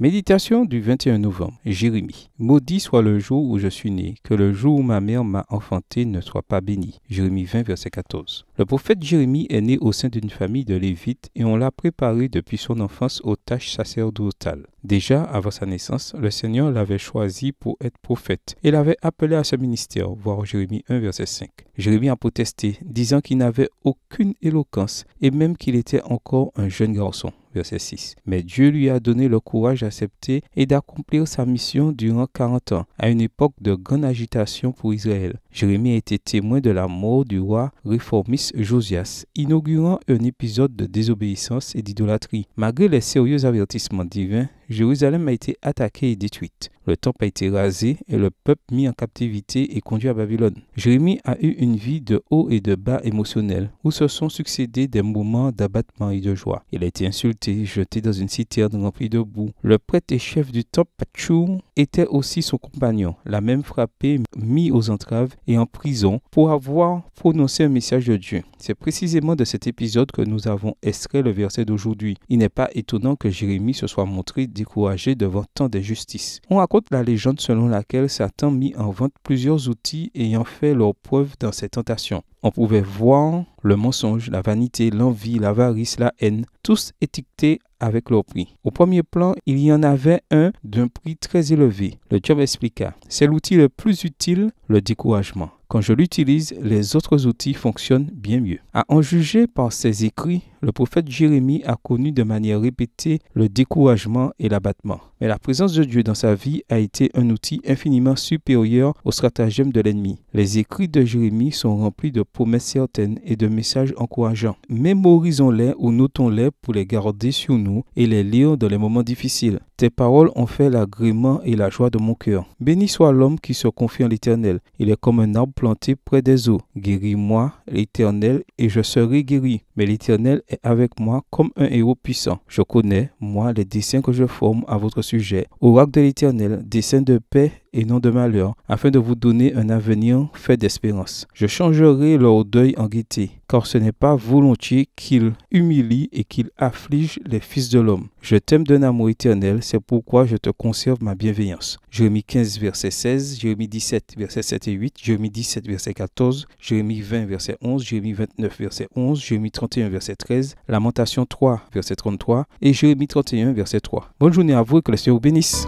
Méditation du 21 novembre. Jérémie. Maudit soit le jour où je suis né, que le jour où ma mère m'a enfanté ne soit pas béni. Jérémie 20, verset 14. Le prophète Jérémie est né au sein d'une famille de Lévites et on l'a préparé depuis son enfance aux tâches sacerdotales. Déjà avant sa naissance, le Seigneur l'avait choisi pour être prophète et l'avait appelé à ce ministère, voir Jérémie 1, verset 5. Jérémie a protesté, disant qu'il n'avait aucune éloquence et même qu'il était encore un jeune garçon. Verset 6. Mais Dieu lui a donné le courage d'accepter et d'accomplir sa mission durant 40 ans, à une époque de grande agitation pour Israël. Jérémie a été témoin de la mort du roi réformiste Josias, inaugurant un épisode de désobéissance et d'idolâtrie. Malgré les sérieux avertissements divins, Jérusalem a été attaquée et détruite. Le temple a été rasé et le peuple mis en captivité et conduit à Babylone. Jérémie a eu une vie de haut et de bas émotionnel où se sont succédés des moments d'abattement et de joie. Il a été insulté, jeté dans une citerne remplie de boue. Le prêtre et chef du temple, Pachou, était aussi son compagnon, l'a même frappé, mis aux entraves et en prison pour avoir prononcé un message de Dieu. C'est précisément de cet épisode que nous avons extrait le verset d'aujourd'hui. Il n'est pas étonnant que Jérémie se soit montré découragé devant tant justice. On raconte la légende selon laquelle Satan mit en vente plusieurs outils ayant fait leur preuve dans ses tentations. On pouvait voir le mensonge, la vanité, l'envie, l'avarice, la haine, tous étiquetés avec leur prix. Au premier plan, il y en avait un d'un prix très élevé. Le job expliqua, c'est l'outil le plus utile, le découragement. Quand je l'utilise, les autres outils fonctionnent bien mieux. À en juger par ses écrits, le prophète Jérémie a connu de manière répétée le découragement et l'abattement. Mais la présence de Dieu dans sa vie a été un outil infiniment supérieur au stratagème de l'ennemi. Les écrits de Jérémie sont remplis de promesses certaines et de message encourageant. Mémorisons-les ou notons-les pour les garder sur nous et les lire dans les moments difficiles. Tes paroles ont fait l'agrément et la joie de mon cœur. Béni soit l'homme qui se confie en l'Éternel. Il est comme un arbre planté près des eaux. Guéris-moi, l'Éternel, et je serai guéri. Mais l'Éternel est avec moi comme un héros puissant. Je connais, moi, les dessins que je forme à votre sujet. Oracle de l'Éternel, dessein de paix et non de malheur, afin de vous donner un avenir fait d'espérance. Je changerai leur deuil en gaieté, car ce n'est pas volontiers qu'il humilie et qu'il afflige les fils de l'homme. Je t'aime d'un amour éternel, c'est pourquoi je te conserve ma bienveillance. Jérémie 15, verset 16, Jérémie 17, verset 7 et 8, Jérémie 17, verset 14, Jérémie 20, verset 11, Jérémie 29, verset 11, Jérémie 31, verset 13, Lamentation 3, verset 33 et Jérémie 31, verset 3. Bonne journée à vous et que le Seigneur vous bénisse.